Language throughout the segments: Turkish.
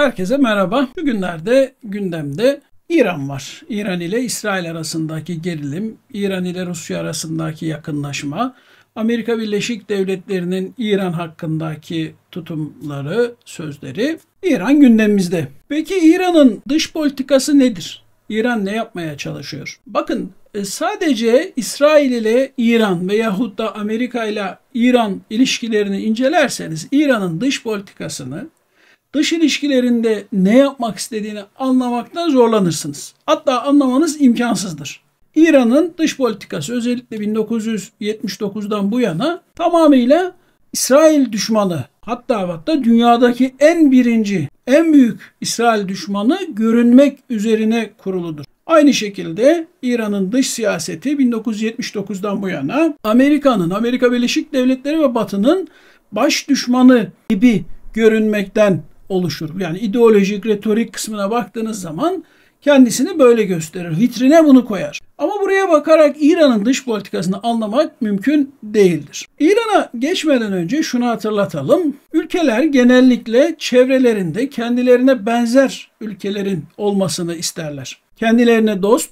Herkese merhaba. Bugünlerde gündemde İran var. İran ile İsrail arasındaki gerilim, İran ile Rusya arasındaki yakınlaşma, Amerika Birleşik Devletleri'nin İran hakkındaki tutumları, sözleri İran gündemimizde. Peki İran'ın dış politikası nedir? İran ne yapmaya çalışıyor? Bakın e, sadece İsrail ile İran veyahut da Amerika ile İran ilişkilerini incelerseniz İran'ın dış politikasını dış ilişkilerinde ne yapmak istediğini anlamaktan zorlanırsınız. Hatta anlamanız imkansızdır. İran'ın dış politikası özellikle 1979'dan bu yana tamamıyla İsrail düşmanı hatta hatta dünyadaki en birinci, en büyük İsrail düşmanı görünmek üzerine kuruludur. Aynı şekilde İran'ın dış siyaseti 1979'dan bu yana Amerika'nın, Amerika Birleşik Devletleri ve Batı'nın baş düşmanı gibi görünmekten oluşur. Yani ideolojik, retorik kısmına baktığınız zaman kendisini böyle gösterir. Vitrine bunu koyar. Ama buraya bakarak İran'ın dış politikasını anlamak mümkün değildir. İran'a geçmeden önce şunu hatırlatalım. Ülkeler genellikle çevrelerinde kendilerine benzer ülkelerin olmasını isterler. Kendilerine dost,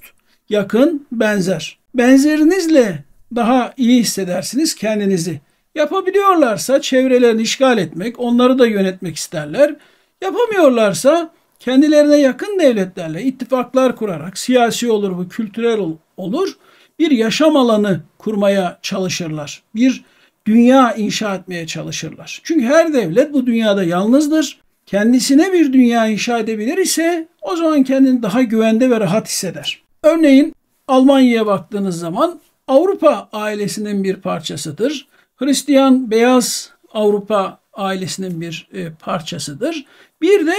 yakın, benzer. Benzerinizle daha iyi hissedersiniz kendinizi. Yapabiliyorlarsa çevrelerini işgal etmek, onları da yönetmek isterler. Yapamıyorlarsa kendilerine yakın devletlerle ittifaklar kurarak siyasi olur bu kültürel olur bir yaşam alanı kurmaya çalışırlar. Bir dünya inşa etmeye çalışırlar. Çünkü her devlet bu dünyada yalnızdır. Kendisine bir dünya inşa edebilir ise o zaman kendini daha güvende ve rahat hisseder. Örneğin Almanya'ya baktığınız zaman Avrupa ailesinin bir parçasıdır. Hristiyan beyaz Avrupa ailesinin bir e, parçasıdır. Bir de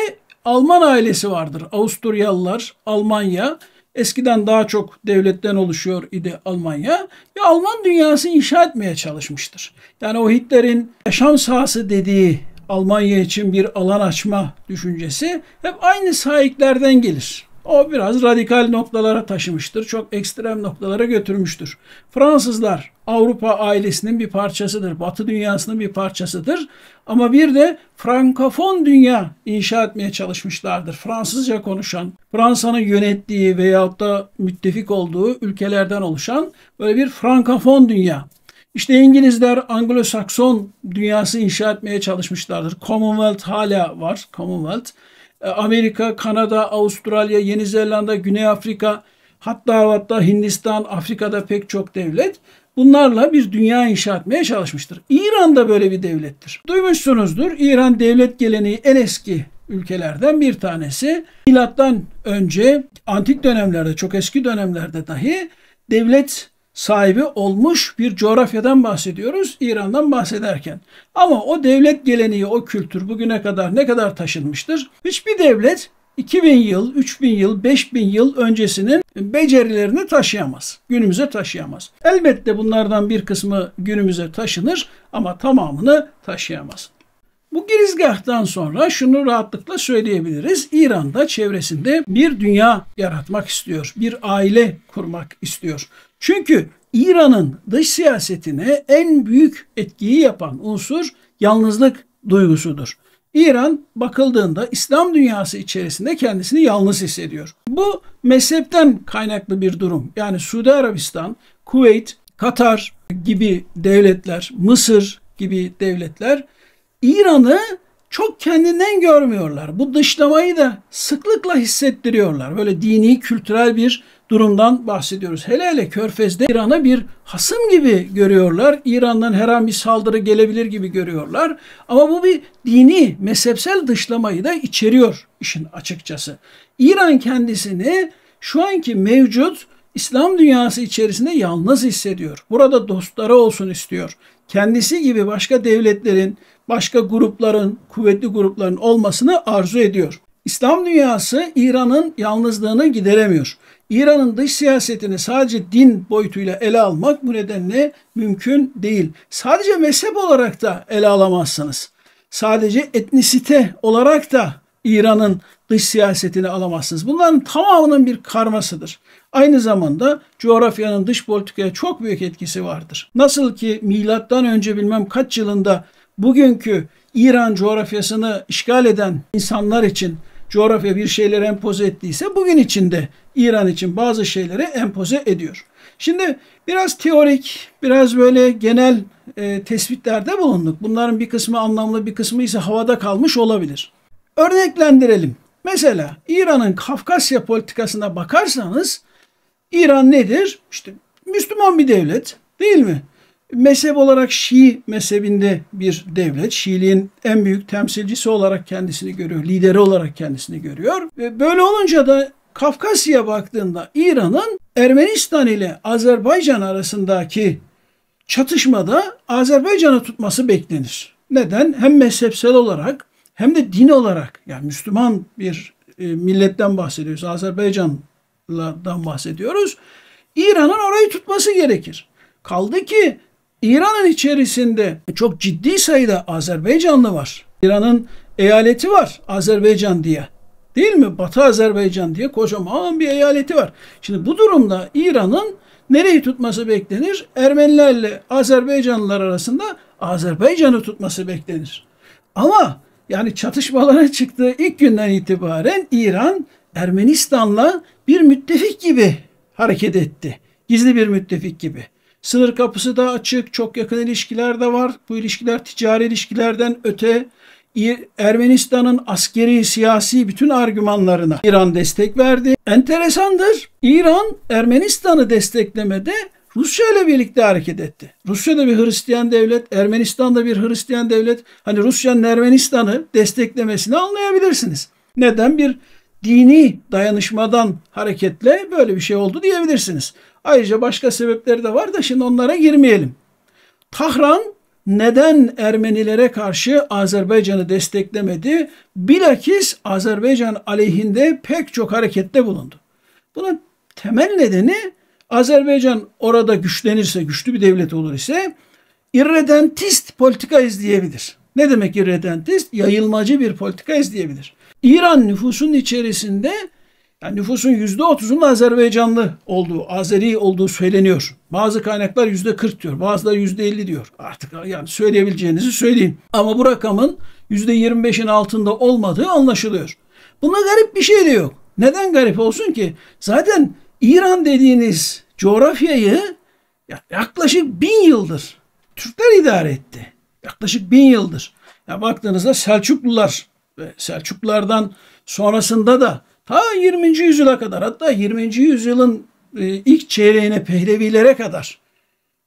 Alman ailesi vardır. Avusturyalılar, Almanya. Eskiden daha çok devletten oluşuyor idi Almanya ve Alman dünyası inşa etmeye çalışmıştır. Yani o Hitler'in yaşam sahası dediği Almanya için bir alan açma düşüncesi hep aynı sahiplerden gelir. O biraz radikal noktalara taşımıştır. Çok ekstrem noktalara götürmüştür. Fransızlar Avrupa ailesinin bir parçasıdır. Batı dünyasının bir parçasıdır. Ama bir de Frankofon dünya inşa etmeye çalışmışlardır. Fransızca konuşan, Fransa'nın yönettiği veyahut da müttefik olduğu ülkelerden oluşan böyle bir Frankofon dünya. İşte İngilizler Anglo-Sakson dünyası inşa etmeye çalışmışlardır. Commonwealth hala var. Commonwealth e, Amerika, Kanada, Avustralya, Yeni Zelanda, Güney Afrika, hatta hatta Hindistan, Afrika'da pek çok devlet bunlarla bir dünya inşa etmeye çalışmıştır. İran da böyle bir devlettir. Duymuşsunuzdur. İran devlet geleneği en eski ülkelerden bir tanesi. Milattan önce antik dönemlerde, çok eski dönemlerde dahi devlet sahibi olmuş bir coğrafyadan bahsediyoruz İran'dan bahsederken. Ama o devlet geleneği, o kültür bugüne kadar ne kadar taşınmıştır? Hiçbir devlet 2000 yıl, 3000 yıl, 5000 yıl öncesinin becerilerini taşıyamaz. Günümüze taşıyamaz. Elbette bunlardan bir kısmı günümüze taşınır ama tamamını taşıyamaz. Bu girizgahtan sonra şunu rahatlıkla söyleyebiliriz. İran'da çevresinde bir dünya yaratmak istiyor. Bir aile kurmak istiyor. Çünkü İran'ın dış siyasetine en büyük etkiyi yapan unsur yalnızlık duygusudur. İran bakıldığında İslam dünyası içerisinde kendisini yalnız hissediyor. Bu mezhepten kaynaklı bir durum. Yani Suudi Arabistan, Kuveyt, Katar gibi devletler, Mısır gibi devletler İran'ı çok kendinden görmüyorlar. Bu dışlamayı da sıklıkla hissettiriyorlar. Böyle dini kültürel bir durumdan bahsediyoruz. Hele hele Körfez'de İran'a bir hasım gibi görüyorlar. İran'dan her an bir saldırı gelebilir gibi görüyorlar. Ama bu bir dini, mezhepsel dışlamayı da içeriyor işin açıkçası. İran kendisini şu anki mevcut İslam dünyası içerisinde yalnız hissediyor. Burada dostları olsun istiyor. Kendisi gibi başka devletlerin, başka grupların, kuvvetli grupların olmasını arzu ediyor. İslam dünyası İran'ın yalnızlığını gideremiyor. İran'ın dış siyasetini sadece din boyutuyla ele almak bu nedenle mümkün değil. Sadece mezhep olarak da ele alamazsınız. Sadece etnisite olarak da İran'ın dış siyasetini alamazsınız. Bunların tamamının bir karmasıdır. Aynı zamanda coğrafyanın dış politikaya çok büyük etkisi vardır. Nasıl ki milattan önce bilmem kaç yılında bugünkü İran coğrafyasını işgal eden insanlar için coğrafya bir şeyleri empoze ettiyse bugün için de İran için bazı şeyleri empoze ediyor. Şimdi biraz teorik, biraz böyle genel e, tespitlerde bulunduk. Bunların bir kısmı anlamlı, bir kısmı ise havada kalmış olabilir. Örneklendirelim. Mesela İran'ın Kafkasya politikasına bakarsanız İran nedir? İşte Müslüman bir devlet değil mi? Mezhep olarak Şii mezhebinde bir devlet. Şiiliğin en büyük temsilcisi olarak kendisini görüyor. Lideri olarak kendisini görüyor. Ve böyle olunca da Kafkasya'ya baktığında İran'ın Ermenistan ile Azerbaycan arasındaki çatışmada Azerbaycan'ı tutması beklenir. Neden? Hem mezhepsel olarak hem de din olarak yani Müslüman bir e, milletten bahsediyoruz. Azerbaycan'dan bahsediyoruz. İran'ın orayı tutması gerekir. Kaldı ki İran'ın içerisinde çok ciddi sayıda Azerbaycanlı var. İran'ın eyaleti var Azerbaycan diye. Değil mi? Batı Azerbaycan diye kocaman bir eyaleti var. Şimdi bu durumda İran'ın nereyi tutması beklenir? Ermenilerle Azerbaycanlılar arasında Azerbaycan'ı tutması beklenir. Ama yani çatışmalara çıktığı ilk günden itibaren İran Ermenistan'la bir müttefik gibi hareket etti. Gizli bir müttefik gibi. Sınır kapısı da açık, çok yakın ilişkiler de var. Bu ilişkiler ticari ilişkilerden öte Ermenistan'ın askeri, siyasi bütün argümanlarına İran destek verdi. Enteresandır. İran Ermenistan'ı desteklemede Rusya ile birlikte hareket etti. Rusya da bir Hristiyan devlet, Ermenistan da bir Hristiyan devlet. Hani Rusya'nın Ermenistan'ı desteklemesini anlayabilirsiniz. Neden? Bir dini dayanışmadan hareketle böyle bir şey oldu diyebilirsiniz. Ayrıca başka sebepleri de var da şimdi onlara girmeyelim. Tahran neden Ermenilere karşı Azerbaycan'ı desteklemedi? Bilakis Azerbaycan aleyhinde pek çok harekette bulundu. Bunun temel nedeni Azerbaycan orada güçlenirse, güçlü bir devlet olur ise irredentist politika izleyebilir. Ne demek irredentist? Yayılmacı bir politika izleyebilir. İran nüfusun içerisinde yani nüfusun yüzde otuzunun Azerbaycanlı olduğu, Azeri olduğu söyleniyor. Bazı kaynaklar yüzde kırk diyor, bazıları yüzde elli diyor. Artık yani söyleyebileceğinizi söyleyeyim. Ama bu rakamın yüzde yirmi beşin altında olmadığı anlaşılıyor. Buna garip bir şey de yok. Neden garip olsun ki? Zaten İran dediğiniz coğrafyayı yaklaşık bin yıldır Türkler idare etti. Yaklaşık bin yıldır. Ya baktığınızda Selçuklular ve Selçuklulardan sonrasında da ta 20. yüzyıla kadar hatta 20. yüzyılın e, ilk çeyreğine Pehlevilere kadar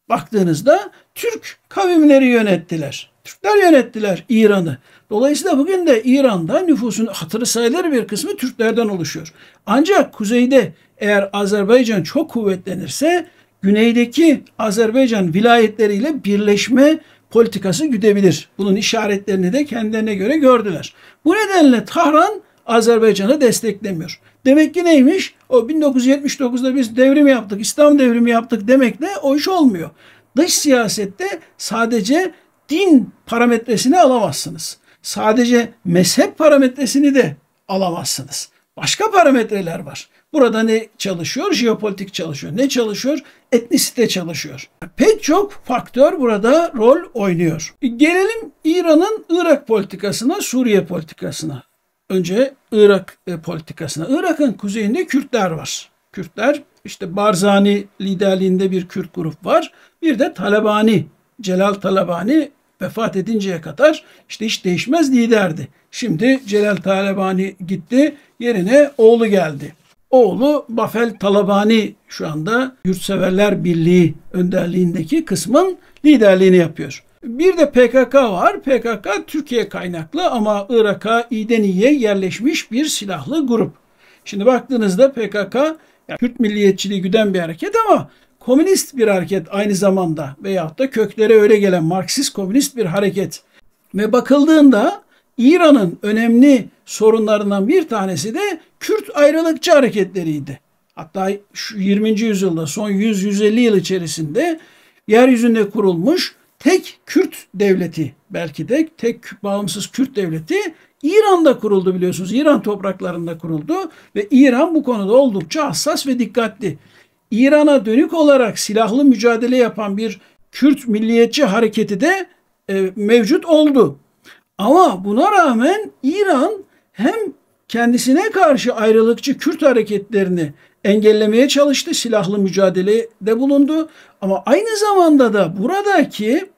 baktığınızda Türk kavimleri yönettiler. Türkler yönettiler İran'ı. Dolayısıyla bugün de İran'da nüfusun hatırı sayılır bir kısmı Türklerden oluşuyor. Ancak kuzeyde eğer Azerbaycan çok kuvvetlenirse güneydeki Azerbaycan vilayetleriyle birleşme politikası güdebilir. Bunun işaretlerini de kendilerine göre gördüler. Bu nedenle Tahran Azerbaycan'ı desteklemiyor. Demek ki neymiş? O 1979'da biz devrim yaptık, İslam devrimi yaptık demekle o iş olmuyor. Dış siyasette sadece din parametresini alamazsınız. Sadece mezhep parametresini de alamazsınız. Başka parametreler var. Burada ne çalışıyor? Jeopolitik çalışıyor. Ne çalışıyor? Etnisite çalışıyor. Pek çok faktör burada rol oynuyor. Gelelim İran'ın Irak politikasına, Suriye politikasına. Önce Irak e, politikasına. Irak'ın kuzeyinde Kürtler var. Kürtler işte Barzani liderliğinde bir Kürt grup var. Bir de Talabani, Celal Talabani vefat edinceye kadar işte hiç değişmez liderdi. Şimdi Celal Talabani gitti, yerine oğlu geldi. Oğlu Bafel Talabani şu anda Yurtseverler Birliği önderliğindeki kısmın liderliğini yapıyor. Bir de PKK var. PKK Türkiye kaynaklı ama Irak'a İdeni'ye yerleşmiş bir silahlı grup. Şimdi baktığınızda PKK yani Kürt milliyetçiliği güden bir hareket ama komünist bir hareket aynı zamanda veyahut da köklere öyle gelen Marksist komünist bir hareket. Ve bakıldığında İran'ın önemli sorunlarından bir tanesi de Kürt ayrılıkçı hareketleriydi. Hatta şu 20. yüzyılda son 100-150 yıl içerisinde yeryüzünde kurulmuş tek Kürt devleti belki de tek bağımsız Kürt devleti İran'da kuruldu biliyorsunuz. İran topraklarında kuruldu ve İran bu konuda oldukça hassas ve dikkatli. İran'a dönük olarak silahlı mücadele yapan bir Kürt milliyetçi hareketi de e, mevcut oldu. Ama buna rağmen İran hem kendisine karşı ayrılıkçı Kürt hareketlerini engellemeye çalıştı, silahlı mücadelede bulundu. Ama aynı zamanda da buradaki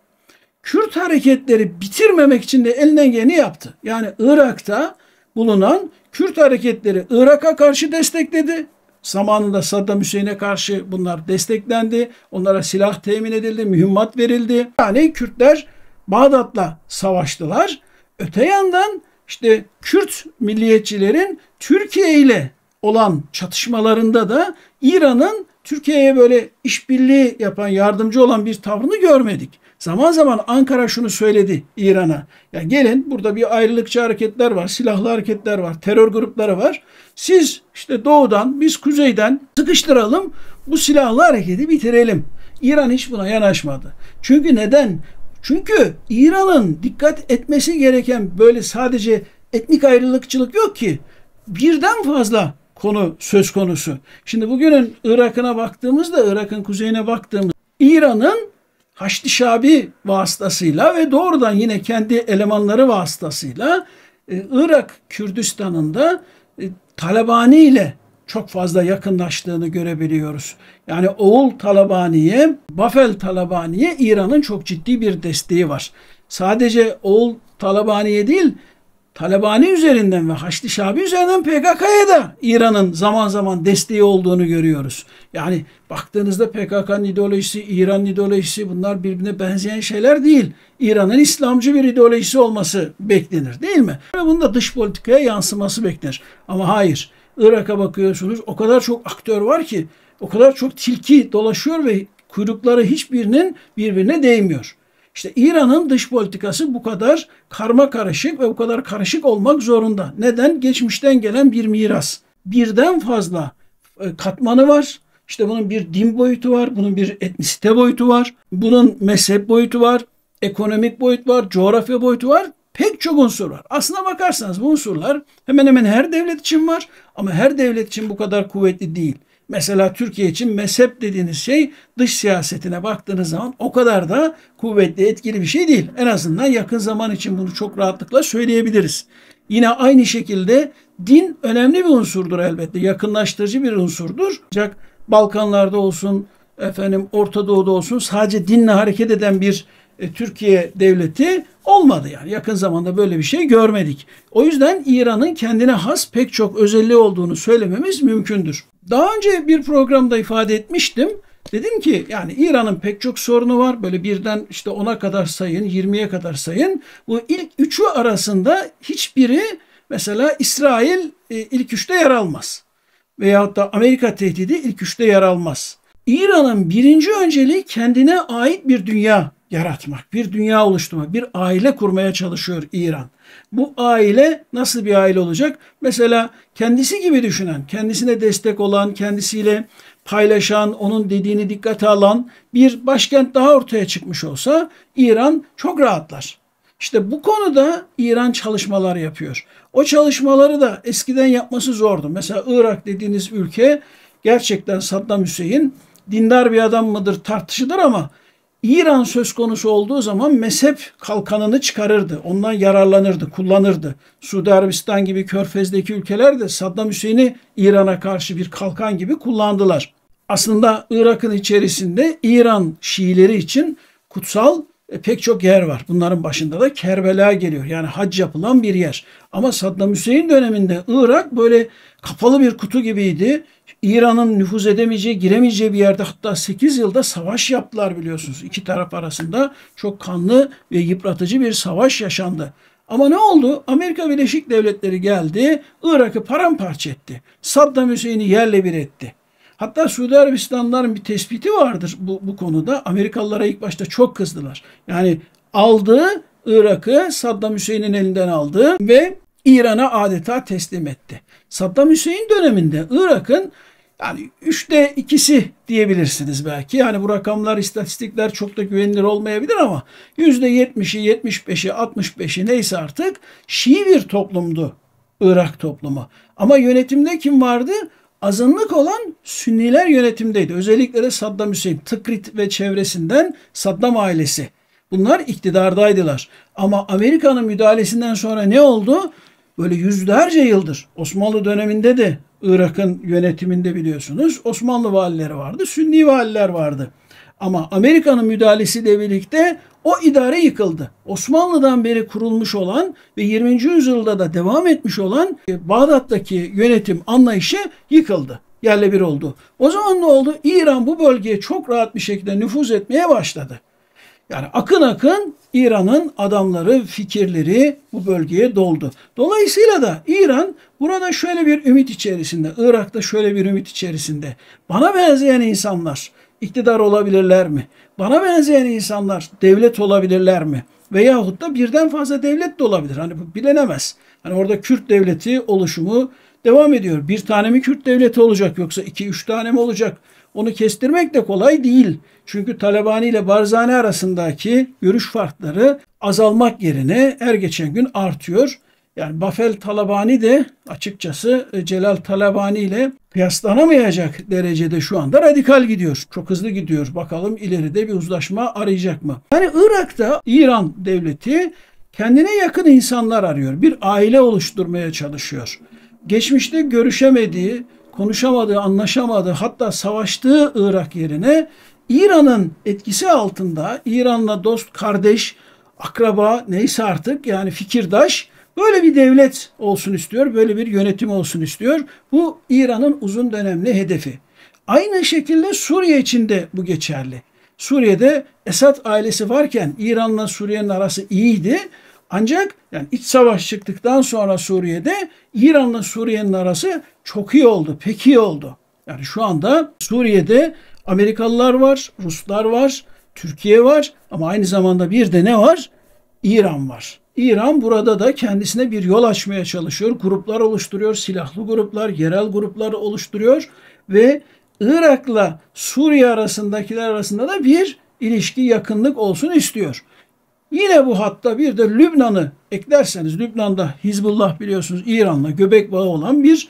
Kürt hareketleri bitirmemek için de elinden geleni yaptı. Yani Irak'ta bulunan Kürt hareketleri Irak'a karşı destekledi. Zamanında Saddam Hüseyin'e karşı bunlar desteklendi. Onlara silah temin edildi, mühimmat verildi. Yani Kürtler Bağdat'la savaştılar. Öte yandan işte Kürt milliyetçilerin Türkiye ile olan çatışmalarında da İran'ın Türkiye'ye böyle işbirliği yapan, yardımcı olan bir tavrını görmedik. Zaman zaman Ankara şunu söyledi İran'a. Ya gelin burada bir ayrılıkçı hareketler var, silahlı hareketler var, terör grupları var. Siz işte doğudan, biz kuzeyden sıkıştıralım, bu silahlı hareketi bitirelim. İran hiç buna yanaşmadı. Çünkü neden? Çünkü İran'ın dikkat etmesi gereken böyle sadece etnik ayrılıkçılık yok ki. Birden fazla konu söz konusu. Şimdi bugünün Irak'ına baktığımızda, Irak'ın kuzeyine baktığımızda, İran'ın Haçlı Şabi vasıtasıyla ve doğrudan yine kendi elemanları vasıtasıyla e, Irak Kürdistan'ında e, Talabani ile çok fazla yakınlaştığını görebiliyoruz. Yani Oğul Talabani'ye, Bafel Talabani'ye İran'ın çok ciddi bir desteği var. Sadece Oğul Talabani'ye değil, Talabani üzerinden ve Haçlı Şabi üzerinden PKK'ya da İran'ın zaman zaman desteği olduğunu görüyoruz. Yani baktığınızda PKK'nın ideolojisi, İran'ın ideolojisi bunlar birbirine benzeyen şeyler değil. İran'ın İslamcı bir ideolojisi olması beklenir değil mi? Ve bunun da dış politikaya yansıması beklenir. Ama hayır. Irak'a bakıyorsunuz o kadar çok aktör var ki o kadar çok tilki dolaşıyor ve kuyrukları hiçbirinin birbirine değmiyor. İşte İran'ın dış politikası bu kadar karma karışık ve bu kadar karışık olmak zorunda. Neden? Geçmişten gelen bir miras. Birden fazla e, katmanı var. İşte bunun bir din boyutu var, bunun bir etnisite boyutu var, bunun mezhep boyutu var, ekonomik boyut var, coğrafya boyutu var. Pek çok unsur var. Aslına bakarsanız bu unsurlar hemen hemen her devlet için var ama her devlet için bu kadar kuvvetli değil. Mesela Türkiye için mezhep dediğiniz şey dış siyasetine baktığınız zaman o kadar da kuvvetli etkili bir şey değil. En azından yakın zaman için bunu çok rahatlıkla söyleyebiliriz. Yine aynı şekilde din önemli bir unsurdur elbette. Yakınlaştırıcı bir unsurdur. Ancak Balkanlarda olsun, efendim Orta Doğu'da olsun sadece dinle hareket eden bir e, Türkiye devleti olmadı yani. Yakın zamanda böyle bir şey görmedik. O yüzden İran'ın kendine has pek çok özelliği olduğunu söylememiz mümkündür. Daha önce bir programda ifade etmiştim. Dedim ki yani İran'ın pek çok sorunu var. Böyle birden işte 10'a kadar sayın, 20'ye kadar sayın. Bu ilk üçü arasında hiçbiri mesela İsrail e, ilk üçte yer almaz. Veyahut da Amerika tehdidi ilk üçte yer almaz. İran'ın birinci önceliği kendine ait bir dünya yaratmak, bir dünya oluşturmak, bir aile kurmaya çalışıyor İran. Bu aile nasıl bir aile olacak? Mesela kendisi gibi düşünen, kendisine destek olan, kendisiyle paylaşan, onun dediğini dikkate alan bir başkent daha ortaya çıkmış olsa İran çok rahatlar. İşte bu konuda İran çalışmalar yapıyor. O çalışmaları da eskiden yapması zordu. Mesela Irak dediğiniz ülke gerçekten Saddam Hüseyin dindar bir adam mıdır tartışılır ama İran söz konusu olduğu zaman mezhep kalkanını çıkarırdı. Ondan yararlanırdı, kullanırdı. Suudi Arabistan gibi körfezdeki ülkeler de Saddam Hüseyin'i İran'a karşı bir kalkan gibi kullandılar. Aslında Irak'ın içerisinde İran Şiileri için kutsal e, pek çok yer var. Bunların başında da Kerbela geliyor. Yani hac yapılan bir yer. Ama Saddam Hüseyin döneminde Irak böyle kapalı bir kutu gibiydi. İran'ın nüfuz edemeyeceği, giremeyeceği bir yerde hatta 8 yılda savaş yaptılar biliyorsunuz. İki taraf arasında çok kanlı ve yıpratıcı bir savaş yaşandı. Ama ne oldu? Amerika Birleşik Devletleri geldi, Irak'ı paramparça etti. Saddam Hüseyin'i yerle bir etti. Hatta Suudi Arabistanlıların bir tespiti vardır bu, bu konuda. Amerikalılara ilk başta çok kızdılar. Yani aldığı Irak'ı Saddam Hüseyin'in elinden aldı ve İran'a adeta teslim etti. Saddam Hüseyin döneminde Irak'ın yani üçte ikisi diyebilirsiniz belki. Yani bu rakamlar, istatistikler çok da güvenilir olmayabilir ama yüzde yetmişi, yetmiş beşi, altmış beşi neyse artık Şii bir toplumdu Irak toplumu. Ama yönetimde kim vardı? Azınlık olan Sünniler yönetimdeydi. Özellikle de Saddam Hüseyin, Tıkrit ve çevresinden Saddam ailesi. Bunlar iktidardaydılar. Ama Amerika'nın müdahalesinden sonra ne oldu? böyle yüzlerce yıldır Osmanlı döneminde de Irak'ın yönetiminde biliyorsunuz Osmanlı valileri vardı, Sünni valiler vardı. Ama Amerika'nın müdahalesiyle birlikte o idare yıkıldı. Osmanlı'dan beri kurulmuş olan ve 20. yüzyılda da devam etmiş olan Bağdat'taki yönetim anlayışı yıkıldı. Yerle bir oldu. O zaman ne oldu? İran bu bölgeye çok rahat bir şekilde nüfuz etmeye başladı. Yani akın akın İran'ın adamları, fikirleri bu bölgeye doldu. Dolayısıyla da İran burada şöyle bir ümit içerisinde, Irak'ta şöyle bir ümit içerisinde. Bana benzeyen insanlar iktidar olabilirler mi? Bana benzeyen insanlar devlet olabilirler mi? Veyahut da birden fazla devlet de olabilir. Hani bu bilenemez. Hani orada Kürt devleti oluşumu devam ediyor. Bir tane mi Kürt devleti olacak yoksa iki üç tane mi olacak? Onu kestirmek de kolay değil. Çünkü Talabani ile Barzani arasındaki görüş farkları azalmak yerine her geçen gün artıyor. Yani Bafel Talabani de açıkçası e, Celal Talabani ile kıyaslanamayacak derecede şu anda radikal gidiyor. Çok hızlı gidiyor. Bakalım ileride bir uzlaşma arayacak mı? Yani Irak'ta İran devleti kendine yakın insanlar arıyor. Bir aile oluşturmaya çalışıyor. Geçmişte görüşemediği, konuşamadığı, anlaşamadığı hatta savaştığı Irak yerine İran'ın etkisi altında İran'la dost, kardeş, akraba neyse artık yani fikirdaş böyle bir devlet olsun istiyor, böyle bir yönetim olsun istiyor. Bu İran'ın uzun dönemli hedefi. Aynı şekilde Suriye için de bu geçerli. Suriye'de Esad ailesi varken İran'la Suriye'nin arası iyiydi. Ancak yani iç savaş çıktıktan sonra Suriye'de İran'la Suriye'nin arası çok iyi oldu, pek iyi oldu. Yani şu anda Suriye'de Amerikalılar var, Ruslar var, Türkiye var ama aynı zamanda bir de ne var? İran var. İran burada da kendisine bir yol açmaya çalışıyor. Gruplar oluşturuyor, silahlı gruplar, yerel gruplar oluşturuyor ve Irak'la Suriye arasındakiler arasında da bir ilişki yakınlık olsun istiyor. Yine bu hatta bir de Lübnan'ı eklerseniz Lübnan'da Hizbullah biliyorsunuz İran'la göbek bağı olan bir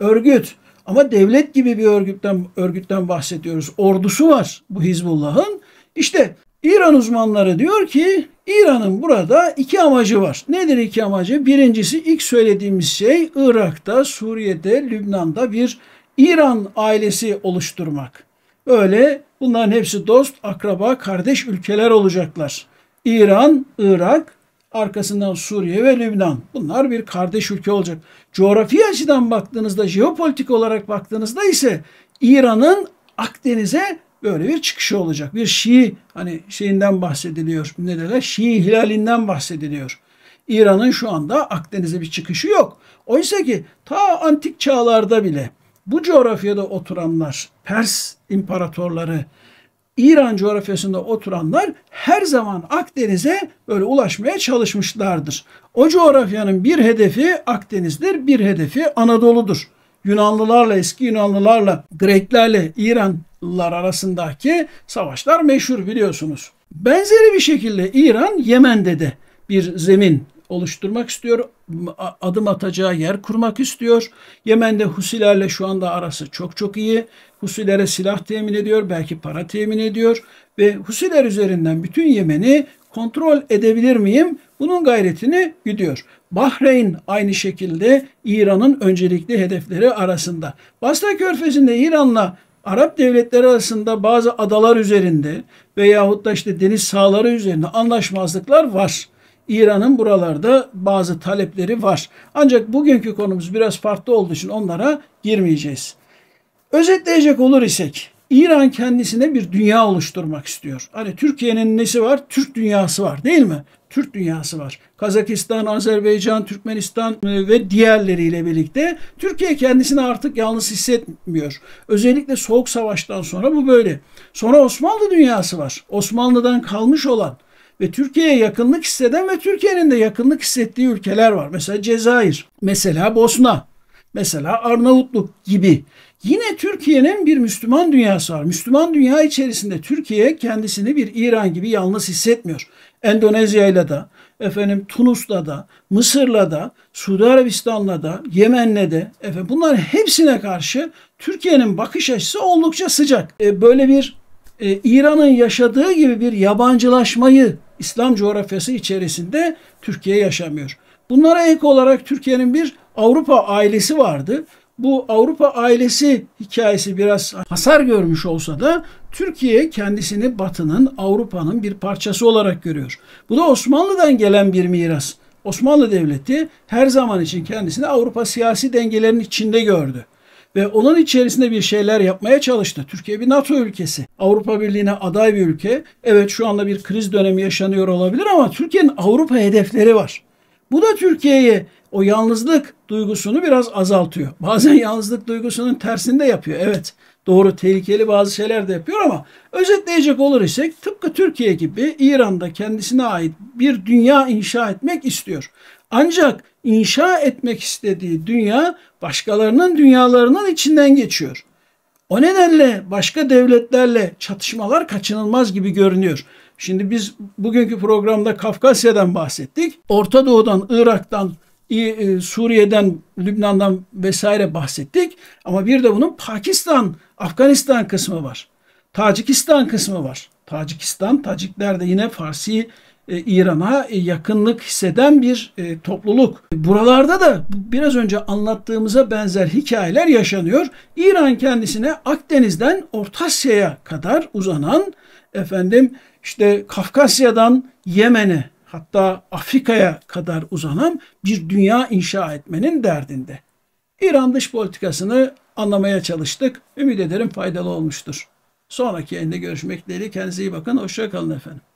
örgüt. Ama devlet gibi bir örgütten örgütten bahsediyoruz. Ordusu var bu Hizbullah'ın. İşte İran uzmanları diyor ki İran'ın burada iki amacı var. Nedir iki amacı? Birincisi ilk söylediğimiz şey Irak'ta, Suriye'de, Lübnan'da bir İran ailesi oluşturmak. Böyle bunların hepsi dost, akraba, kardeş ülkeler olacaklar. İran, Irak, arkasından Suriye ve Lübnan. Bunlar bir kardeş ülke olacak. Coğrafi açıdan baktığınızda, jeopolitik olarak baktığınızda ise İran'ın Akdeniz'e böyle bir çıkışı olacak. Bir Şii hani şeyinden bahsediliyor. Ne derler? Şii hilalinden bahsediliyor. İran'ın şu anda Akdeniz'e bir çıkışı yok. Oysa ki ta antik çağlarda bile bu coğrafyada oturanlar, Pers imparatorları, İran coğrafyasında oturanlar her zaman Akdeniz'e böyle ulaşmaya çalışmışlardır. O coğrafyanın bir hedefi Akdeniz'dir, bir hedefi Anadolu'dur. Yunanlılarla, eski Yunanlılarla, Greklerle İranlılar arasındaki savaşlar meşhur biliyorsunuz. Benzeri bir şekilde İran Yemen'de de bir zemin oluşturmak istiyor. Adım atacağı yer kurmak istiyor. Yemen'de Husilerle şu anda arası çok çok iyi. Husilere silah temin ediyor, belki para temin ediyor ve Husiler üzerinden bütün Yemen'i kontrol edebilir miyim? Bunun gayretini gidiyor. Bahreyn aynı şekilde İran'ın öncelikli hedefleri arasında. Basra Körfezi'nde İran'la Arap devletleri arasında bazı adalar üzerinde veyahut da işte deniz sahaları üzerinde anlaşmazlıklar var. İran'ın buralarda bazı talepleri var. Ancak bugünkü konumuz biraz farklı olduğu için onlara girmeyeceğiz. Özetleyecek olur isek İran kendisine bir dünya oluşturmak istiyor. Hani Türkiye'nin nesi var? Türk dünyası var değil mi? Türk dünyası var. Kazakistan, Azerbaycan, Türkmenistan e, ve diğerleriyle birlikte Türkiye kendisini artık yalnız hissetmiyor. Özellikle Soğuk Savaş'tan sonra bu böyle. Sonra Osmanlı dünyası var. Osmanlı'dan kalmış olan ve Türkiye'ye yakınlık hisseden ve Türkiye'nin de yakınlık hissettiği ülkeler var. Mesela Cezayir, mesela Bosna, mesela Arnavutluk gibi. Yine Türkiye'nin bir Müslüman dünyası var. Müslüman dünya içerisinde Türkiye kendisini bir İran gibi yalnız hissetmiyor. Endonezya'yla da, efendim Tunus'la da, Mısır'la da, Suudi Arabistan'la da, Yemen'le de efendim bunların hepsine karşı Türkiye'nin bakış açısı oldukça sıcak. E, böyle bir e, İran'ın yaşadığı gibi bir yabancılaşmayı İslam coğrafyası içerisinde Türkiye yaşamıyor. Bunlara ek olarak Türkiye'nin bir Avrupa ailesi vardı bu Avrupa ailesi hikayesi biraz hasar görmüş olsa da Türkiye kendisini Batı'nın, Avrupa'nın bir parçası olarak görüyor. Bu da Osmanlı'dan gelen bir miras. Osmanlı Devleti her zaman için kendisini Avrupa siyasi dengelerinin içinde gördü ve onun içerisinde bir şeyler yapmaya çalıştı. Türkiye bir NATO ülkesi. Avrupa Birliği'ne aday bir ülke. Evet şu anda bir kriz dönemi yaşanıyor olabilir ama Türkiye'nin Avrupa hedefleri var. Bu da Türkiye'yi o yalnızlık duygusunu biraz azaltıyor. Bazen yalnızlık duygusunun tersini de yapıyor. Evet doğru tehlikeli bazı şeyler de yapıyor ama özetleyecek olur isek tıpkı Türkiye gibi İran'da kendisine ait bir dünya inşa etmek istiyor. Ancak inşa etmek istediği dünya başkalarının dünyalarının içinden geçiyor. O nedenle başka devletlerle çatışmalar kaçınılmaz gibi görünüyor. Şimdi biz bugünkü programda Kafkasya'dan bahsettik. Orta Doğu'dan, Irak'tan, e, Suriye'den, Lübnan'dan vesaire bahsettik. Ama bir de bunun Pakistan, Afganistan kısmı var. Tacikistan kısmı var. Tacikistan, Tacikler de yine Farsi e, İran'a e, yakınlık hisseden bir topluluk. Buralarda da biraz önce anlattığımıza benzer hikayeler yaşanıyor. İran kendisine Akdeniz'den Orta Asya'ya kadar uzanan efendim işte Kafkasya'dan Yemen'e hatta Afrika'ya kadar uzanan bir dünya inşa etmenin derdinde. İran dış politikasını anlamaya çalıştık. Ümit ederim faydalı olmuştur. Sonraki yayında görüşmek dileğiyle. Kendinize iyi bakın. Hoşçakalın efendim.